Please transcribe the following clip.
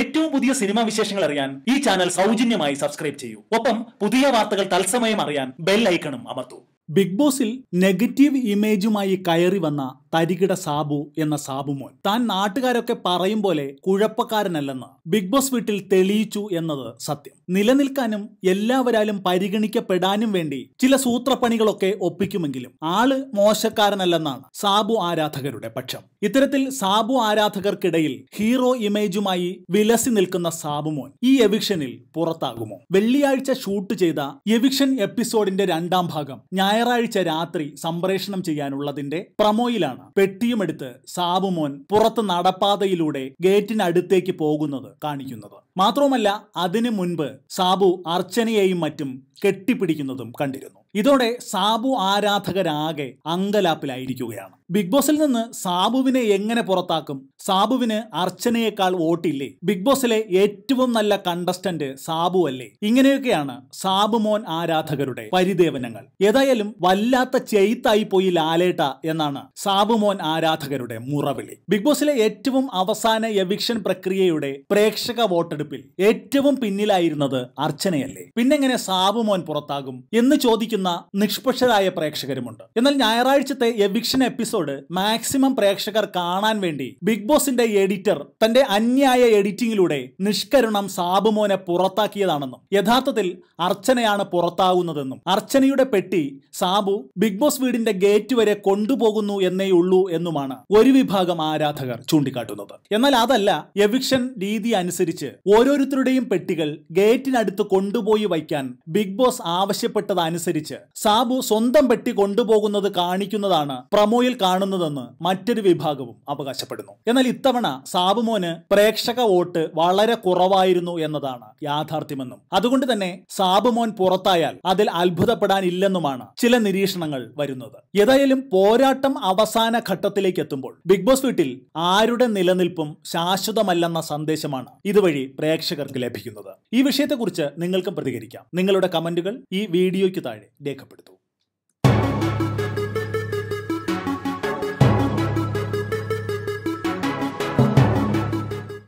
ഏറ്റവും പുതിയ സിനിമാ വിശേഷങ്ങൾ അറിയാൻ ഈ ചാനൽ സൗജന്യമായി സബ്സ്ക്രൈബ് ചെയ്യൂ ഒപ്പം പുതിയ വാർത്തകൾ തത്സമയം അറിയാൻ ബെൽ ഐക്കണും അമർത്തൂ ബിഗ് ബോസിൽ നെഗറ്റീവ് ഇമേജുമായി കയറി വന്ന തരികിട സാബു എന്ന സാബുമോൻ താൻ നാട്ടുകാരൊക്കെ പറയും പോലെ കുഴപ്പക്കാരനല്ലെന്ന് ബിഗ് ബോസ് വീട്ടിൽ തെളിയിച്ചു എന്നത് സത്യം നിലനിൽക്കാനും എല്ലാവരാലും പരിഗണിക്കപ്പെടാനും വേണ്ടി ചില സൂത്രപ്പണികളൊക്കെ ഒപ്പിക്കുമെങ്കിലും ആള് മോശക്കാരനല്ലെന്നാണ് സാബു ആരാധകരുടെ പക്ഷം ഇത്തരത്തിൽ സാബു ആരാധകർക്കിടയിൽ ഹീറോ ഇമേജുമായി വിലസി നിൽക്കുന്ന സാബുമോൻ ഈ എവിക്ഷനിൽ പുറത്താകുമോ വെള്ളിയാഴ്ച ഷൂട്ട് ചെയ്ത എവിക്ഷൻ എപ്പിസോഡിന്റെ രണ്ടാം ഭാഗം ഞായറാഴ്ച രാത്രി സംപ്രേഷണം ചെയ്യാനുള്ളതിന്റെ പ്രമോയിലാണ് പെട്ടിയുമെടുത്ത് സാബുമോൻ പുറത്ത് നടപ്പാതയിലൂടെ ഗേറ്റിനടുത്തേക്ക് പോകുന്നത് കാണിക്കുന്നത് മാത്രവുമല്ല അതിനു മുൻപ് സാബു അർച്ചനയെയും മറ്റും കെട്ടിപ്പിടിക്കുന്നതും കണ്ടിരുന്നു ഇതോടെ സാബു ആരാധകരാകെ അങ്കലാപ്പിലായിരിക്കുകയാണ് ബിഗ് ബോസിൽ നിന്ന് സാബുവിനെ എങ്ങനെ പുറത്താക്കും സാബുവിന് അർച്ചനയേക്കാൾ വോട്ടില്ലേ ബിഗ് ബോസിലെ ഏറ്റവും നല്ല കണ്ടസ്റ്റന്റ് സാബു അല്ലേ ഇങ്ങനെയൊക്കെയാണ് സാബു മോൻ ആരാധകരുടെ പരിദേവനങ്ങൾ ഏതായാലും വല്ലാത്ത ചെയ്ത്തായി പോയി ലാലേട്ട എന്നാണ് സാബു മോൻ ആരാധകരുടെ മുറവിളി ബിഗ് ബോസിലെ ഏറ്റവും അവസാന എവിക്ഷൻ പ്രക്രിയയുടെ പ്രേക്ഷക വോട്ടെടുപ്പ് വോട്ടെടുപ്പിൽ ഏറ്റവും പിന്നിലായിരുന്നത് അർച്ചനയല്ലേ പിന്നെങ്ങനെ മോൻ പുറത്താകും എന്ന് ചോദിക്കുന്ന നിഷ്പക്ഷരായ പ്രേക്ഷകരുമുണ്ട് എന്നാൽ ഞായറാഴ്ചത്തെ എവിക്ഷൻ എപ്പിസോഡ് മാക്സിമം പ്രേക്ഷകർ കാണാൻ വേണ്ടി ബിഗ് ബോസിന്റെ എഡിറ്റർ തന്റെ അന്യായ എഡിറ്റിംഗിലൂടെ നിഷ്കരുണം മോനെ പുറത്താക്കിയതാണെന്നും യഥാർത്ഥത്തിൽ അർച്ചനയാണ് പുറത്താകുന്നതെന്നും അർച്ചനയുടെ പെട്ടി സാബു ബിഗ് ബോസ് വീടിന്റെ ഗേറ്റ് വരെ കൊണ്ടുപോകുന്നു എന്നേ ഉള്ളൂ എന്നുമാണ് ഒരു വിഭാഗം ആരാധകർ ചൂണ്ടിക്കാട്ടുന്നത് എന്നാൽ അതല്ല എവിക്ഷൻ രീതി അനുസരിച്ച് ഓരോരുത്തരുടെയും പെട്ടികൾ ഗേറ്റിനടുത്ത് കൊണ്ടുപോയി വയ്ക്കാൻ ബിഗ് ബോസ് ആവശ്യപ്പെട്ടതനുസരിച്ച് സാബു സ്വന്തം പെട്ടി കൊണ്ടുപോകുന്നത് കാണിക്കുന്നതാണ് പ്രമോയിൽ കാണുന്നതെന്ന് മറ്റൊരു വിഭാഗവും അവകാശപ്പെടുന്നു എന്നാൽ ഇത്തവണ സാബുമോന് പ്രേക്ഷക വോട്ട് വളരെ കുറവായിരുന്നു എന്നതാണ് യാഥാർത്ഥ്യമെന്നും അതുകൊണ്ട് തന്നെ സാബുമോൻ പുറത്തായാൽ അതിൽ അത്ഭുതപ്പെടാനില്ലെന്നുമാണ് ചില നിരീക്ഷണങ്ങൾ വരുന്നത് ഏതായാലും പോരാട്ടം അവസാന ഘട്ടത്തിലേക്ക് എത്തുമ്പോൾ ബിഗ് ബോസ് വീട്ടിൽ ആരുടെ നിലനിൽപ്പും ശാശ്വതമല്ലെന്ന സന്ദേശമാണ് ഇതുവഴി പ്രേക്ഷകർക്ക് ലഭിക്കുന്നത് ഈ വിഷയത്തെക്കുറിച്ച് നിങ്ങൾക്കും പ്രതികരിക്കാം നിങ്ങളുടെ കമന്റുകൾ ഈ വീഡിയോയ്ക്ക് താഴെ രേഖപ്പെടുത്തും